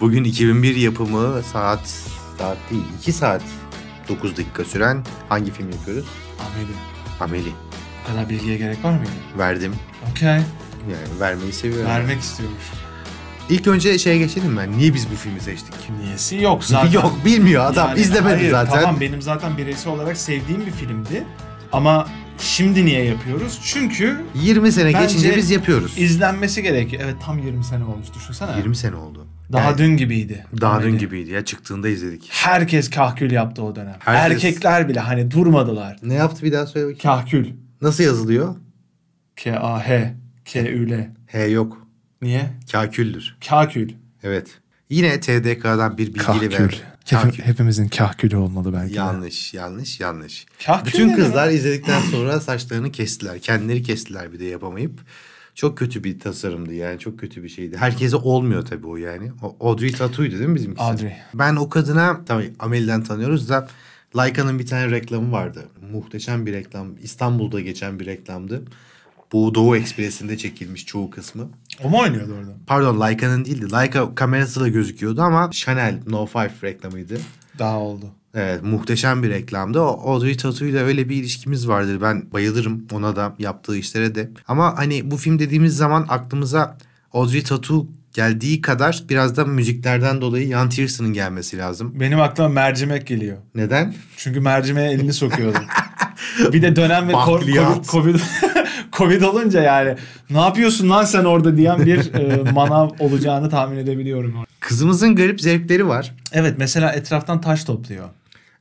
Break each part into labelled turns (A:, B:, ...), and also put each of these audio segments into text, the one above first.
A: Bugün 2001 yapımı saat saat değil 2 saat 9 dakika süren hangi film yapıyoruz? Ameli. Ameli. Bu kadar bilgiye gerek var mıydı? Verdim. Okey. Yani vermeyi seviyorum. Vermek istiyormuş. İlk önce şeye geçelim ben. Niye biz bu filmi seçtik? Niyesi yok zaten. yok bilmiyor adam yani, izlemedi hayır, zaten. Tamam benim
B: zaten bireysel olarak sevdiğim bir filmdi. Ama şimdi niye yapıyoruz? Çünkü 20 sene geçince biz yapıyoruz. İzlenmesi gerek. Evet tam 20 sene olmuş düşünsene. 20 sene oldu. Daha yani, dün gibiydi. Daha
A: dün gibiydi ya çıktığında izledik.
B: Herkes kahkül yaptı o dönem. Herkes... Erkekler bile hani durmadılar.
A: Ne yaptı bir daha söyle bakayım.
B: Kahkül. Nasıl yazılıyor? K-A-H.
A: K-Ü-L. H yok. Niye? Kahküldür. Kahkül. Evet. Yine TDK'dan bir bilgiyle kahkül. ver. Kahkül.
B: Hepimizin kahkülü olmalı belki. Yanlış, de. yanlış,
A: yanlış. Kahkül Bütün kızlar ya? izledikten sonra saçlarını kestiler. Kendileri kestiler bir de yapamayıp. Çok kötü bir tasarımdı yani çok kötü bir şeydi. Herkese olmuyor tabii o yani. Audrey Tatu'ydu değil mi bizimkisi? Audrey. Ben o kadına tabii Amelie'den tanıyoruz da Leica'nın bir tane reklamı vardı. Muhteşem bir reklam. İstanbul'da geçen bir reklamdı. Bu Doğu Ekspresi'nde çekilmiş çoğu kısmı. O mu oynuyordu orada? Pardon Leica'nın değildi. Leica kamerası da gözüküyordu ama Chanel No 5 reklamıydı. Daha oldu. Evet muhteşem bir reklamdı. Audrey Tautou ile öyle bir ilişkimiz vardır. Ben bayılırım ona da yaptığı işlere de. Ama hani bu film dediğimiz zaman aklımıza Audrey Tautou geldiği kadar biraz da müziklerden dolayı Jan Tiersen'ın gelmesi lazım. Benim aklıma mercimek geliyor. Neden? Çünkü mercimeğe
B: elini sokuyordum. bir de dönem ve Bakliyat. COVID, COVID, Covid olunca yani ne yapıyorsun lan sen orada diyen bir e, manav olacağını tahmin edebiliyorum.
A: Kızımızın garip zevkleri var. Evet mesela etraftan taş topluyor.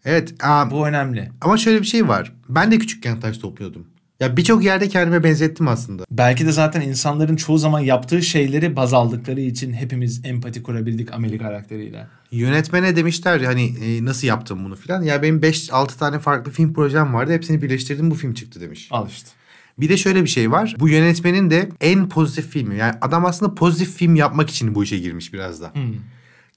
A: Evet. Aa, Bu önemli. Ama şöyle bir şey var. Ben de küçükken taş topluyordum. Ya birçok yerde kendime benzettim aslında.
B: Belki de zaten insanların çoğu zaman yaptığı şeyleri baz aldıkları için hepimiz empati kurabildik
A: Ameli karakteriyle. Yönetmene demişler hani e, nasıl yaptım bunu filan. Ya benim 5-6 tane farklı film projem vardı. Hepsini birleştirdim bu film çıktı demiş. Alıştı. işte. Bir de şöyle bir şey var. Bu yönetmenin de en pozitif filmi. Yani adam aslında pozitif film yapmak için bu işe girmiş biraz da. Hmm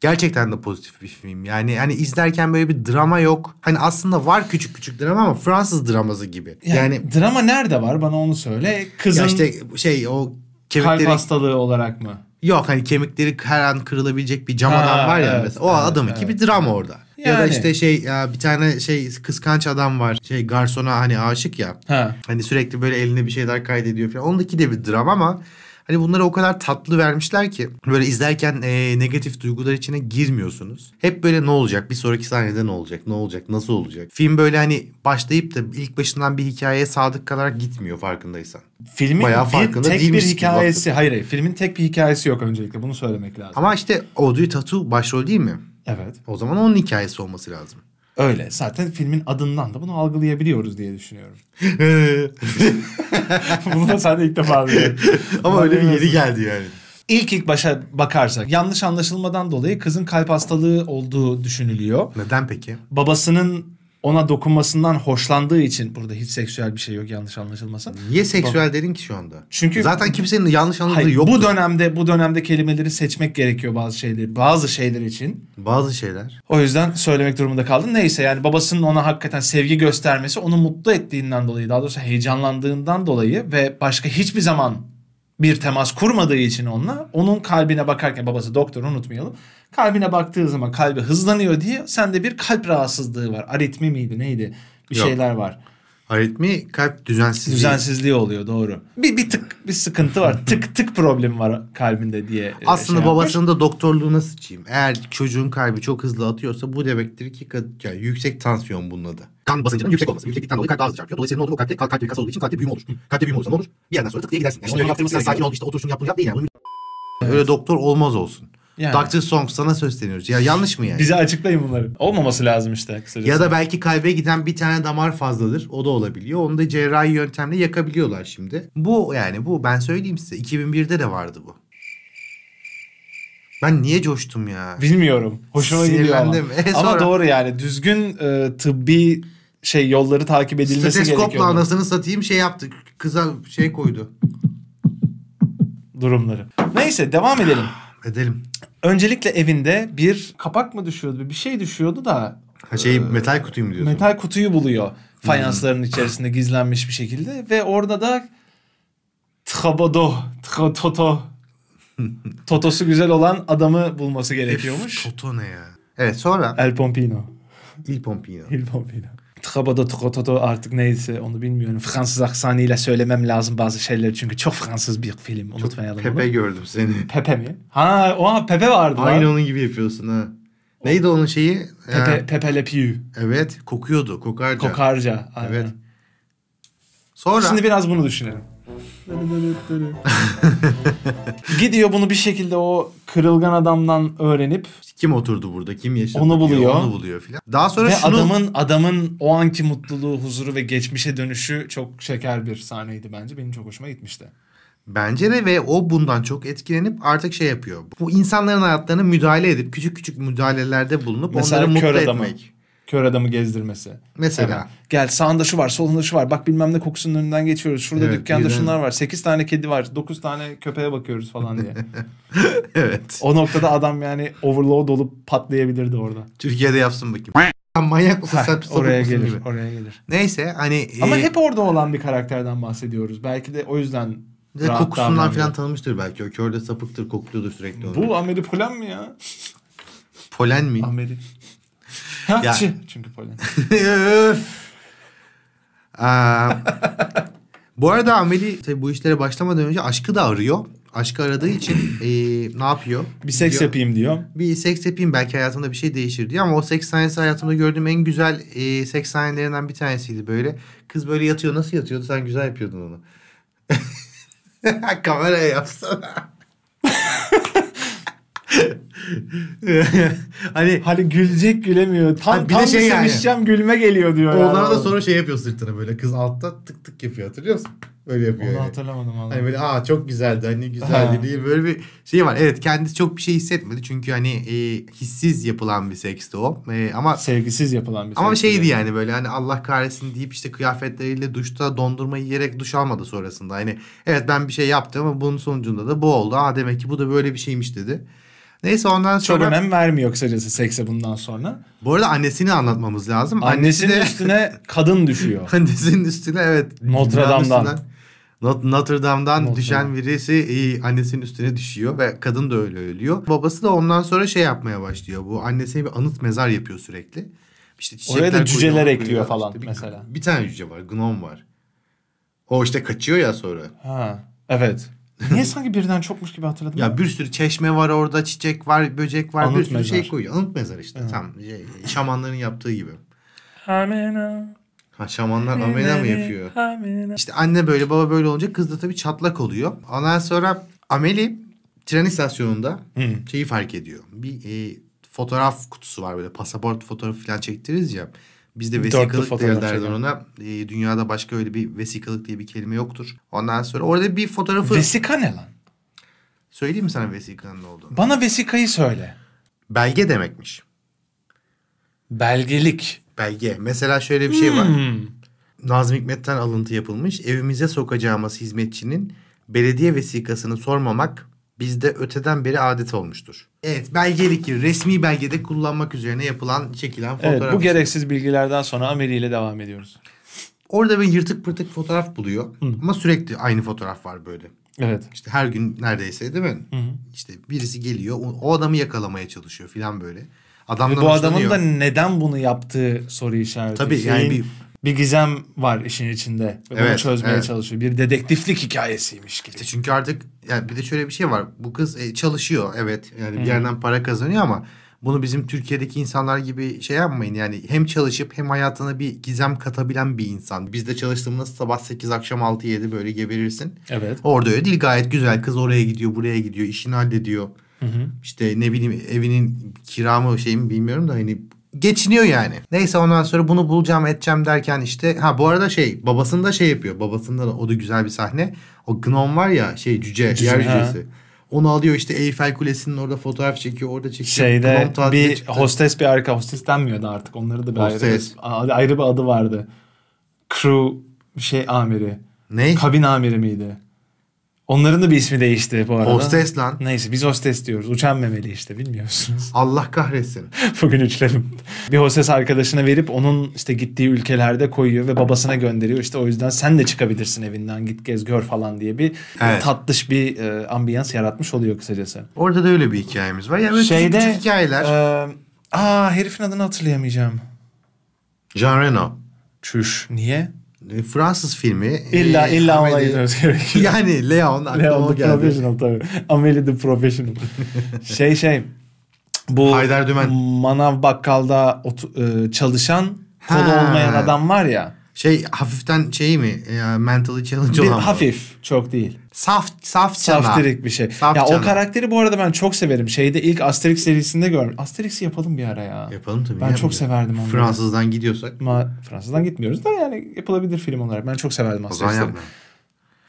A: gerçekten de pozitif bir film. Yani hani izlerken böyle bir drama yok. Hani aslında var küçük küçük drama ama Fransız draması gibi. Yani, yani drama nerede var? Bana onu söyle. Kızın ya işte şey o kemikleri kalp hastalığı olarak mı? Yok hani kemikleri her an kırılabilecek bir cam ha, adam var ya evet, mesela. O evet, adam evet. bir drama orada. Yani. Ya da işte şey bir tane şey kıskanç adam var. Şey garsona hani aşık ya. Ha. Hani sürekli böyle eline bir şeyler kaydediyor falan. Ondaki de bir drama ama Hani bunları o kadar tatlı vermişler ki böyle izlerken e, negatif duygular içine girmiyorsunuz. Hep böyle ne olacak? Bir sonraki sahnede ne olacak? Ne olacak? Nasıl olacak? Film böyle hani başlayıp da ilk başından bir hikayeye sadık kalarak gitmiyor farkındaysan. Filmin Bayağı bir tek bir hikayesi hayır hayır filmin tek bir hikayesi yok öncelikle bunu söylemek lazım. Ama işte Audrey Tatu başrol değil mi? Evet. O zaman onun hikayesi olması lazım. Öyle. Zaten filmin adından da bunu algılayabiliyoruz diye düşünüyorum. bunu da sen de ilk defa
B: duyuyorsun. Ama öyle bir yeri geldi yani. İlk ilk başa bakarsak yanlış anlaşılmadan dolayı kızın kalp hastalığı olduğu düşünülüyor. Neden peki? Babasının ona dokunmasından hoşlandığı için burada hiç seksüel bir şey yok yanlış anlaşılmasın. Niye seksüel Bak, dedin ki şu anda? Çünkü zaten kimsenin yanlış anladığı yok. Bu dönemde bu dönemde kelimeleri seçmek gerekiyor bazı şeyleri. Bazı şeyler için. Bazı şeyler. O yüzden söylemek durumunda kaldım. Neyse yani babasının ona hakikaten sevgi göstermesi onu mutlu ettiğinden dolayı daha doğrusu heyecanlandığından dolayı ve başka hiçbir zaman bir temas kurmadığı için onunla onun kalbine bakarken babası doktor unutmayalım. Kalbine baktığı zaman kalbi hızlanıyor diye sende bir kalp rahatsızlığı var. Aritmi miydi neydi?
A: Bir Yok. şeyler var aritmi kalp düzensizliği. Düzensizliği oluyor doğru. Bir, bir tık bir sıkıntı var. tık tık problem var kalbinde
B: diye. E, Aslında şey babasının
A: da doktorluğuna sıçayım. Eğer çocuğun kalbi çok hızlı atıyorsa bu demektir ki yani yüksek tansiyon bunun adı. Kan basıncının yüksek olması. Yükseklikten dolayı kalp daha hızlı çarpıyor. Dolayısıyla ne olur? O kalpte kalp, kalp kas olduğu için kalpte büyüme olur. kalpte büyüme olursa ne olur? Bir yerden sonra tık diye gidersin. Yani şimdi yaptığımız sakin ol işte otursun yaptığını yap değil yani. Öyle doktor olmaz olsun. Yani. Dr. Song sana sesleniyoruz. Ya yanlış mı yani? Bize açıklayın bunları. Olmaması lazım işte kısacası. Ya da belki kalbe giden bir tane damar fazladır. O da olabiliyor. Onu da cerrahi yöntemle yakabiliyorlar şimdi. Bu yani bu ben söyleyeyim size. 2001'de de vardı bu. Ben niye coştum ya? Bilmiyorum. Hoşuma gidiyor ama. E, sonra... Ama doğru yani.
B: Düzgün e, tıbbi şey yolları takip edilmesi gerekiyor. Steteskopla anasını
A: satayım şey yaptık. Kıza şey koydu. Durumları. Neyse devam edelim. Edelim. Öncelikle
B: evinde bir kapak mı düşüyordu? Bir şey düşüyordu da. Ha şey e, metal kutuyu mu diyorsun? Metal kutuyu buluyor. Hmm. Fayansların içerisinde gizlenmiş bir şekilde. Ve orada da Trabodo, tra, Toto. Totosu güzel olan adamı bulması
A: gerekiyormuş. toto ne ya?
B: Evet sonra? El Pompino. Il Pompino. Il Pompino. Trabada Trototo artık neyse onu bilmiyorum. Fransız aksanıyla söylemem lazım bazı şeyleri çünkü çok
A: Fransız bir film. Çok Unutmayalım Pepe onu. gördüm seni. Pepe mi? Ha o Pepe vardı. Aynı onun gibi yapıyorsun ha. Neydi onun şeyi? Pepe, ha. Pepe Le Pew. Evet kokuyordu kokarca. Kokarca. Aynen. Evet. Sonra. Şimdi biraz bunu düşünelim.
B: Gidiyor bunu bir şekilde o kırılgan adamdan öğrenip
A: kim oturdu burada kim yaşadı onu buluyor onu buluyor filan. Daha sonra ve şunu... adamın
B: adamın o anki
A: mutluluğu, huzuru ve geçmişe dönüşü çok şeker bir sahneydi bence. Benim çok hoşuma gitmişti. Bence de ve o bundan çok etkilenip artık şey yapıyor. Bu insanların hayatlarına müdahale edip küçük küçük müdahalelerde bulunup Mesela onları mutlu adamı. etmek
B: kör adamı gezdirmesi. Mesela. Hemen. Gel sağında şu var solunda şu var bak bilmem ne kokusunun önünden geçiyoruz. Şurada evet, dükkanda birden... şunlar var. Sekiz tane kedi var. Dokuz tane köpeğe bakıyoruz falan diye. evet. O noktada adam yani overload olup patlayabilirdi orada. Türkiye'de yapsın bakayım. Manyak olsa sapık oraya gelir, oraya gelir. Neyse hani... Ama e... hep orada olan bir karakterden bahsediyoruz. Belki de o yüzden
A: de kokusundan falan tanımıştır belki. O körde sapıktır, kokluyordur sürekli. Bu
B: Ameli Polen mi ya?
A: Polen mi? Ameli ya... çünkü Polin. bu arada Ameli tabii bu işlere başlamadan önce aşkı da arıyor. Aşkı aradığı için e, ne yapıyor? Bir seks diyor. yapayım diyor. Bir seks yapayım belki hayatımda bir şey değişir diyor. Ama o seks sahnesi hayatımda gördüğüm en güzel e, seks sahnelerinden bir tanesiydi böyle. Kız böyle yatıyor. Nasıl yatıyordu? Sen güzel yapıyordun onu. Kameraya yapsana.
B: hani hani gülecek gülemiyor. Tam hani bir tam şey yani. gülme geliyor diyor. Onlara ya. da sonra
A: şey yapıyor sırtını böyle kız altta tık tık yapıyor hatırlıyor musun? Öyle yapıyor. Onu yani. hatırlamadım vallahi. Hani böyle aa çok güzeldi hani güzeldi diye böyle bir şey var. Evet kendisi çok bir şey hissetmedi. Çünkü hani e, hissiz yapılan bir seksti o. E, ama sevgisiz yapılan bir Ama şeydi yani. yani böyle hani Allah kahretsin deyip işte kıyafetleriyle duşta dondurmayı yiyerek duş almadı sonrasında. Hani evet ben bir şey yaptım ama bunun sonucunda da bu oldu. Aa demek ki bu da böyle bir şeymiş dedi. Neyse ondan sonra... Çok önem vermiyor kısacası sekse bundan sonra. Bu arada annesini anlatmamız lazım. Annesinin Annesi de... üstüne kadın düşüyor. Annesinin üstüne evet. Notre Dame'dan. Üstüne... Notre Dame'dan Notre düşen Dame. birisi e, annesinin üstüne düşüyor ve kadın da öyle ölüyor. Babası da ondan sonra şey yapmaya başlıyor. Bu annesine bir anıt mezar yapıyor sürekli. İşte Oraya da cüceler ekliyor falan işte bir, mesela. Bir tane cüce var, gnom var. O işte kaçıyor ya sonra. Ha, evet. Niye
B: sanki birden çokmuş gibi hatırladım. ya
A: bir sürü çeşme var orada, çiçek var, böcek var, Anıt bir sürü mezar. şey koyuyor. Anıt mezar işte. Tam şey, şamanların yaptığı gibi.
B: Amena.
A: Ha şamanlar amena mı yapıyor?
B: Amena. İşte
A: anne böyle baba böyle olunca kız da tabii çatlak oluyor. Ondan sonra Ameli tren istasyonunda şeyi fark ediyor. Bir e, fotoğraf kutusu var böyle pasaport fotoğrafı falan çektiririz ya. Bizde vesikalık derlerdi ona. E, dünyada başka öyle bir vesikalık diye bir kelime yoktur. Ondan sonra orada bir fotoğrafı... Vesika ne lan? Söyleyeyim mi sana vesikanın ne olduğunu? Bana vesikayı söyle. Belge demekmiş. Belgelik. Belge. Mesela şöyle bir şey hmm. var. Nazım Hikmet'ten alıntı yapılmış. Evimize sokacağımız hizmetçinin belediye vesikasını sormamak bizde öteden beri adet olmuştur. Evet belgelik resmi belgede kullanmak üzerine yapılan çekilen fotoğraf. Evet bu gereksiz bilgilerden sonra Ameri ile devam ediyoruz. Orada bir yırtık pırtık fotoğraf buluyor Hı. ama sürekli aynı fotoğraf var böyle. Evet. İşte her gün neredeyse değil mi? Hı İşte birisi geliyor o adamı yakalamaya çalışıyor filan böyle. Adamdan Ve bu adamın da
B: neden bunu yaptığı soru işareti. Tabii Şeyin... yani bir
A: bir gizem var işin içinde. Evet, Bunu çözmeye evet. çalışıyor. Bir dedektiflik hikayesiymiş gibi. İşte çünkü artık yani bir de şöyle bir şey var. Bu kız e, çalışıyor evet. Yani hmm. bir yerden para kazanıyor ama bunu bizim Türkiye'deki insanlar gibi şey yapmayın. Yani hem çalışıp hem hayatına bir gizem katabilen bir insan. Bizde çalıştığımız sabah 8 akşam 6 7 böyle geberirsin. Evet. Orada öyle değil gayet güzel. Kız oraya gidiyor, buraya gidiyor, işini hallediyor. Hı hı. İşte ne bileyim evinin kiramı şey mi bilmiyorum da hani geçiniyor yani. Neyse ondan sonra bunu bulacağım edeceğim derken işte ha bu arada şey babasını da şey yapıyor. Babasında da o da güzel bir sahne. O gnom var ya şey cüce, cüce yer cücesi. Onu alıyor işte Eyfel Kulesi'nin orada fotoğraf çekiyor, orada çekiyor. Şeyde bir çıktı. hostes
B: bir arka hostes denmiyordu artık. Onları da bir hostes. ayrı, ayrı bir adı vardı. Crew şey amiri. Ne? Kabin amiri miydi? Onların da bir ismi değişti bu arada. Hostes lan. Neyse biz hostes diyoruz. Uçan memeli işte bilmiyorsunuz. Allah kahretsin. Bugün üçlerim. Bir hostes arkadaşına verip onun işte gittiği ülkelerde koyuyor ve babasına gönderiyor. İşte o yüzden sen de çıkabilirsin evinden git gez gör falan diye bir e, evet. tatlış bir e, ambiyans yaratmış oluyor kısacası. Orada da öyle bir hikayemiz var. Ya yani Şeyde, küçük hikayeler. E, aa herifin adını hatırlayamayacağım.
A: Jean Reno. Çüş. Niye? E, Fransız filmi. İlla e, illa Amelie, ona gitmemiz gerekiyor. Yani Leon Leon the geldi. Professional
B: tabii. Amelie the Professional. şey şey. Bu Haydar Dümen. Manav bakkalda e, çalışan kolu olmayan adam var ya. Şey hafiften şey mi? E, mentally challenge olan bir, Hafif. Çok değil. Saft saft çana. Saftirik bir
A: şey. Saf ya çana. o
B: karakteri bu arada ben çok severim. Şeyde ilk Asterix serisinde gördüm. Asterix'i yapalım bir ara ya. Yapalım tabii. Ben yapalım. çok severdim onu. Fransız'dan
A: gidiyorsak. Ma
B: Fransız'dan gitmiyoruz da yani yapılabilir film olarak. Ben çok severdim Asterix'i. O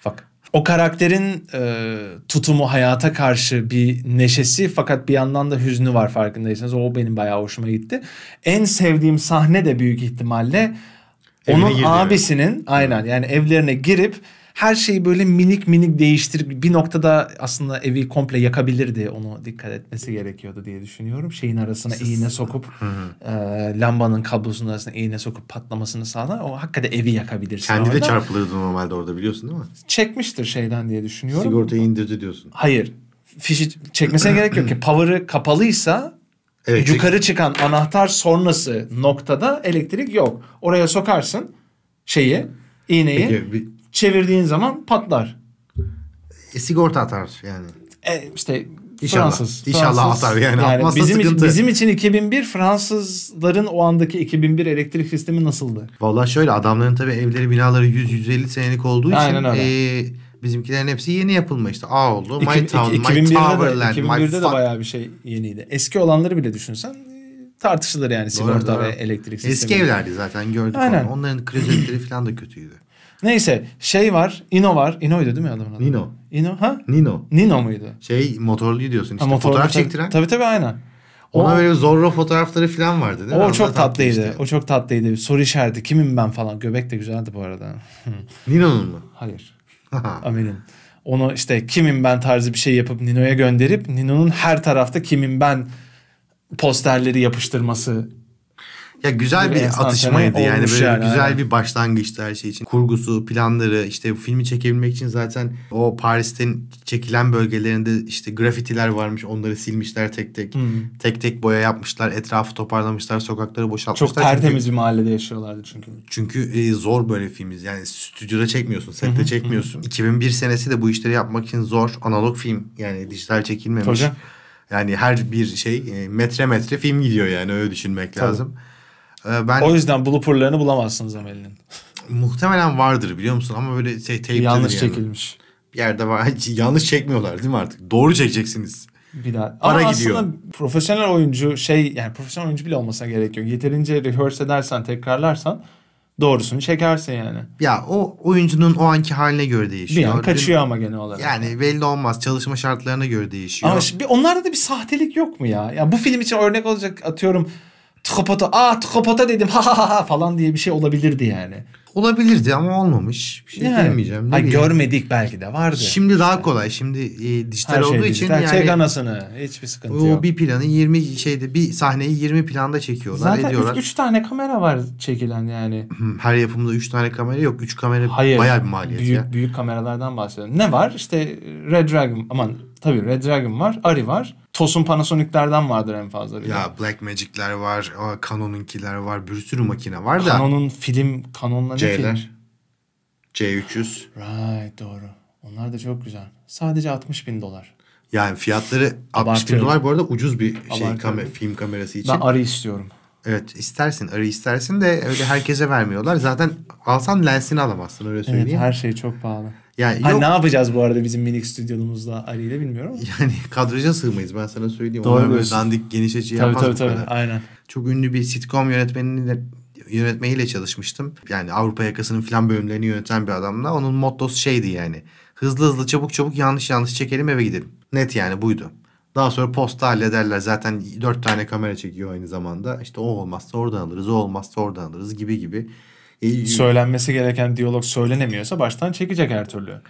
B: Fuck. O karakterin e, tutumu hayata karşı bir neşesi fakat bir yandan da hüznü var farkındaysanız. O benim bayağı hoşuma gitti. En sevdiğim sahne de büyük ihtimalle... Hmm onun giriyor. abisinin aynen yani evlerine girip her şeyi böyle minik minik değiştir bir noktada aslında evi komple yakabilirdi. Onu dikkat etmesi gerekiyordu diye düşünüyorum. Şeyin arasına Sız. iğne sokup e, lambanın kablosunun arasına iğne sokup patlamasını sağlar. O hakikaten evi yakabilirsin. Kendi orada. de
A: çarpılırdı normalde orada biliyorsun değil mi?
B: Çekmiştir şeyden diye düşünüyorum. Sigortayı
A: indirdi diyorsun.
B: Hayır. Fişi çekmesine gerek yok ki. Power'ı kapalıysa Evet, yukarı çıkan anahtar sonrası noktada elektrik yok. Oraya sokarsın şeyi, iğneyi Peki, bir... çevirdiğin zaman patlar.
A: E, sigorta atar yani. E, işte Fransız. İnşallah Fransız, atar yani. yani Atmazsa bizim, sıkıntı. Için, bizim için
B: 2001 Fransızların o andaki 2001 elektrik sistemi nasıldı?
A: Vallahi şöyle adamların tabii evleri binaları 100-150 senelik olduğu Aynen için öyle. E, Bizimkilerin hepsi yeni yapılma işte. A oldu, My İki, Town, My 2001'de Towerland, de, 2001'de My de bayağı bir şey yeniydi. Eski olanları
B: bile düşünsen e, tartışılır yani doğru, sigorta doğru. ve elektrik sistemi. Eski evlerdi zaten gördük Aynen. onu. Onların klozetleri falan da kötüydü. Neyse şey var. Ino var. Ino'ydu değil mi adamın adı? Nino. Ino ha? Nino. Nino muydu?
A: Şey motorlu diyorsun işte ha, motorlu, fotoğraf tabii, çektiren.
B: Tabii tabii aynen. Ona o, böyle
A: zorro fotoğrafları falan vardı değil mi? O çok tatlıydı. Işte.
B: O çok tatlıydı. Soru işerdi. kimim ben falan. Göbek de güzeldi bu arada. Nino'nun mu? Hayır. Amir'in. Onu işte kimim ben tarzı bir şey yapıp Nino'ya gönderip Nino'nun her tarafta kimim ben posterleri yapıştırması ya güzel böyle bir atışmaydı hani yani böyle yani, güzel
A: bir başlangıçtı her şey için. Kurgusu, planları işte filmi çekebilmek için zaten o Paris'ten çekilen bölgelerinde işte grafitiler varmış. Onları silmişler tek tek. Hmm. Tek tek boya yapmışlar. Etrafı toparlamışlar. Sokakları boşaltmışlar. Çok tertemiz çünkü, bir mahallede yaşıyorlardı çünkü. Çünkü e, zor böyle filmiz. Yani stüdyoda çekmiyorsun. Sette çekmiyorsun. 2001 senesi de bu işleri yapmak için zor. Analog film yani dijital çekilmemiş. Hocam. Yani her bir şey e, metre metre film gidiyor yani öyle düşünmek Tabii. lazım. Ee, ben O yüzden blooperlarını bulamazsınız Amel'in. muhtemelen vardır biliyor musun ama böyle şey teypleri Yanlış çekilmiş. Bir yerde var. Yanlış çekmiyorlar değil mi artık? Doğru çekeceksiniz. Bir daha. Para Ama gidiyor. aslında
B: profesyonel oyuncu şey yani profesyonel oyuncu bile olmasına gerek yok. Yeterince rehearse edersen tekrarlarsan
A: doğrusunu çekersin yani. Ya o oyuncunun o anki haline göre değişiyor. Bir an kaçıyor ama genel olarak. Yani belli olmaz. Çalışma şartlarına göre değişiyor. Ama şimdi
B: onlarda da bir sahtelik yok mu ya? Ya bu film için örnek olacak atıyorum tıkopata aa tıkopata dedim ha ha ha falan diye bir şey olabilirdi
A: yani. Olabilirdi ama olmamış. Bir şey yani. diyemeyeceğim. Ne Hayır, görmedik
B: belki de vardı.
A: Şimdi daha kolay. Şimdi e, dijital Her şey olduğu dijital. için yani çek anasını.
B: Hiçbir sıkıntı o, yok.
A: bir planı 20 şeyde bir sahneyi 20 planda çekiyorlar Zaten ediyorlar. 3
B: tane kamera
A: var çekilen yani. Hmm, her
B: yapımda 3 tane kamera yok. 3 kamera Hayır, bayağı bir maliyet büyük, ya. Büyük kameralardan bahsediyorum. Ne var? İşte e, Red Dragon aman Tabii Red Dragon var, Ari var. Tosun Panasonic'lerden vardır en fazla.
A: Bile. Ya Black Magic'ler var, Canon'unkiler var, bir sürü makine var da. Canon'un
B: film, Canon'la ne film?
A: C300. Right doğru. Onlar da çok güzel.
B: Sadece 60 bin dolar.
A: Yani fiyatları 60 bin dolar bu arada ucuz bir şey kamer, film kamerası için. Ben Ari istiyorum. Evet istersin arı istersin de öyle herkese vermiyorlar. Zaten alsan lensini alamazsın öyle söyleyeyim. Evet her şey çok pahalı. Yani ha, yok. ne yapacağız bu arada bizim minik stüdyomuzla Ali ile bilmiyorum. Yani kadroja sığmayız ben sana söyleyeyim. Doğru Onlar böyle dandik geniş açı tabii, yapmaz tabii, tabii, kadar. Aynen. Çok ünlü bir sitcom yönetmeniyle yönetmeyle çalışmıştım. Yani Avrupa yakasının filan bölümlerini yöneten bir adamla. Onun mottosu şeydi yani. Hızlı hızlı çabuk çabuk yanlış yanlış çekelim eve gidelim. Net yani buydu. Daha sonra posta hallederler. Zaten dört tane kamera çekiyor aynı zamanda. İşte o olmazsa oradan alırız, o olmazsa oradan alırız gibi gibi. Söylenmesi gereken diyalog söylenemiyorsa baştan çekecek her türlü.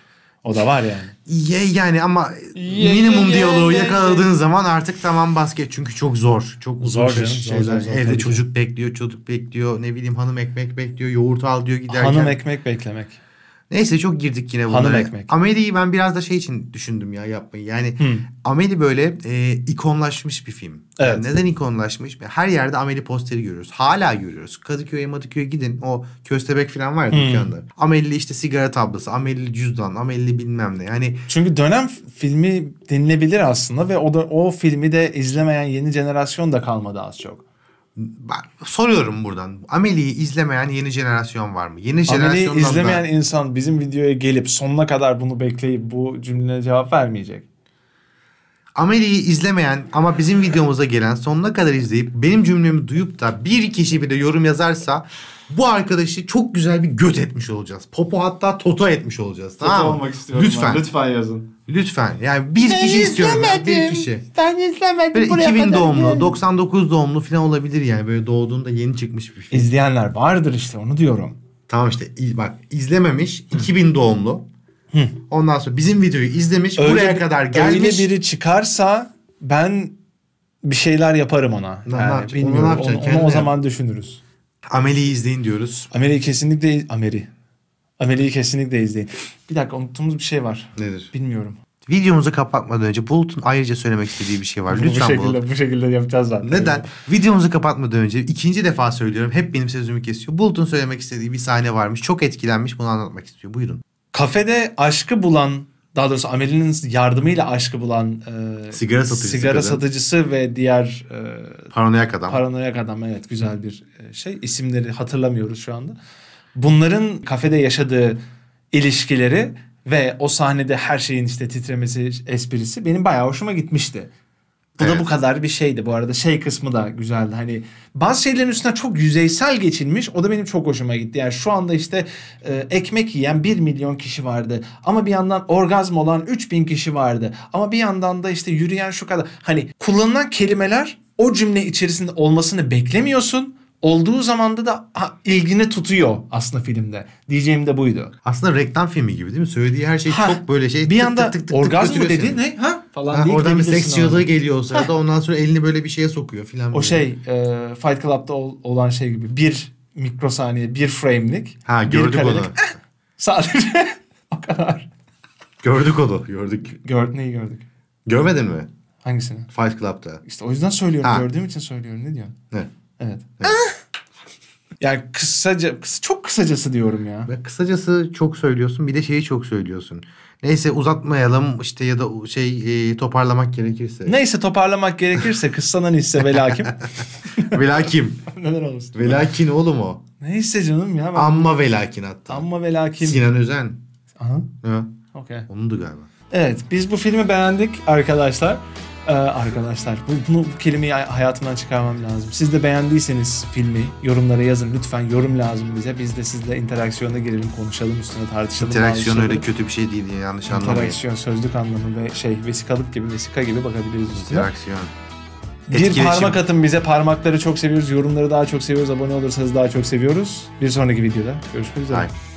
A: O da var yani. Ye yani ama ye, minimum ye, diyaloğu ye, yakaladığın ye. zaman artık tamam basket çünkü çok zor. Çok uzun zor canım, şey şeyler. Zor, zor, Evde çocuk bekliyor, çocuk bekliyor. Ne bileyim hanım ekmek bekliyor, yoğurt al diyor giderken. Hanım ekmek beklemek. Neyse çok girdik yine bunlara. Hanım ekmek. Amelie'yi ben biraz da şey için düşündüm ya yapmayı. Yani hmm. Amelie böyle e, ikonlaşmış bir film. Evet. Yani neden ikonlaşmış? Her yerde Amelie posteri görüyoruz. Hala görüyoruz. Kadıköy'e Madıköy'e gidin. O köstebek falan var ya hmm. dükkanda. Amelie'li işte sigara tablası, Amelie'li cüzdan, Amelie'li bilmem ne. Yani
B: Çünkü dönem filmi denilebilir aslında ve o da o filmi de izlemeyen yeni jenerasyon
A: da kalmadı az çok ben soruyorum buradan. Amelie'yi izlemeyen yeni jenerasyon var mı? Yeni Amelie'yi izlemeyen da...
B: insan bizim videoya gelip sonuna kadar bunu bekleyip bu cümleye
A: cevap vermeyecek. Amelie'yi izlemeyen ama bizim videomuza gelen sonuna kadar izleyip benim cümlemi duyup da bir kişi bir de yorum yazarsa bu arkadaşı çok güzel bir göt etmiş olacağız. Popo hatta toto etmiş olacağız. Tamam olmak istiyorum. Lütfen. Ben. Lütfen yazın. Lütfen yani bir ben kişi istiyorum ben bir kişi.
B: Ben izlemedim. Böyle Buraya 2000 doğumlu, yani.
A: 99 doğumlu falan olabilir yani böyle doğduğunda yeni çıkmış bir film. İzleyenler vardır işte onu diyorum. Tamam işte bak izlememiş 2000 doğumlu. Hı. Ondan sonra bizim videoyu izlemiş öyle, buraya kadar gelmiş. Öyle biri
B: çıkarsa ben bir şeyler yaparım ona. Ne, yani, yapacak? Bilmiyorum. Onu, ne yapacak? onu, onu o zaman düşünürüz.
A: Ameli'yi izleyin diyoruz. Ameli'yi
B: kesinlikle Ameli. Ameli'yi kesinlikle izleyin. Bir dakika unuttuğumuz bir şey var. Nedir? Bilmiyorum.
A: Videomuzu kapatmadan önce Bulut'un ayrıca söylemek istediği bir şey var. Lütfen bu şekilde, Bulut.
B: Bu şekilde yapacağız zaten.
A: Neden? Videomuzu kapatmadan önce ikinci defa söylüyorum. Hep benim sözümü kesiyor. Bulut'un söylemek istediği bir sahne varmış. Çok etkilenmiş. Bunu anlatmak istiyor. Buyurun. Kafede aşkı bulan daha doğrusu
B: Amelie'nin yardımıyla aşkı bulan e, sigara satıcısı, sigara satıcısı ve diğer
A: e, paranoyak adam.
B: Paranoyak adam evet güzel bir e, şey. İsimleri hatırlamıyoruz şu anda bunların kafede yaşadığı ilişkileri ve o sahnede her şeyin işte titremesi, esprisi benim bayağı hoşuma gitmişti. Bu evet. da bu kadar bir şeydi. Bu arada şey kısmı da güzeldi. Hani bazı şeylerin üstüne çok yüzeysel geçilmiş. O da benim çok hoşuma gitti. Yani şu anda işte e, ekmek yiyen 1 milyon kişi vardı. Ama bir yandan orgazm olan bin kişi vardı. Ama bir yandan da işte yürüyen şu kadar. Hani kullanılan kelimeler o cümle içerisinde olmasını beklemiyorsun olduğu zamanda da ilgini tutuyor
A: aslında filmde. Diyeceğim de buydu. Aslında reklam filmi gibi değil mi? Söylediği her şey ha, çok böyle şey bir anda tık tık tık orgazm mı dedi ne ha
B: falan ha, oradan bir seks çığlığı geliyor o sırada
A: ondan sonra elini böyle bir şeye sokuyor
B: filan. O böyle. şey e, Fight Club'da ol, olan şey gibi bir mikrosaniye bir frame'lik.
A: Ha gördük karelik. onu.
B: Sadece o kadar.
A: Gördük onu gördük. Gör, neyi gördük? Görmedin mi? Hangisini? Fight Club'da. İşte o yüzden söylüyorum ha. gördüğüm
B: için söylüyorum ne diyorsun?
A: Ne? Evet. evet. Yani kısaca çok kısacası diyorum ya. Ve kısacası çok söylüyorsun bir de şeyi çok söylüyorsun. Neyse uzatmayalım işte ya da şey e, toparlamak gerekirse.
B: Neyse toparlamak gerekirse kıssanan hisse
A: velakim. velakim. Neden olmasın? Velakin oğlum o. Neyse canım ya. Ben... Amma velakin hatta. Amma velakin. Sinan Özen. Aha. Ha. Okey. Onundu galiba.
B: Evet biz bu filmi beğendik arkadaşlar. Ee, arkadaşlar bu, bunu, bu kelimeyi hayatımdan çıkarmam lazım. Siz de beğendiyseniz filmi yorumlara yazın. Lütfen yorum lazım bize. Biz de sizle interaksiyona girelim, konuşalım üstüne tartışalım. İnteraksiyon öyle kötü bir şey değil diye yanlış anlamayın. İnteraksiyon sözlük anlamı ve şey vesikalık gibi vesika gibi bakabiliriz üstüne. İnteraksiyon. Bir parmak atın bize. Parmakları çok seviyoruz. Yorumları daha çok seviyoruz. Abone olursanız daha çok seviyoruz. Bir sonraki videoda
A: görüşmek üzere. Hayır.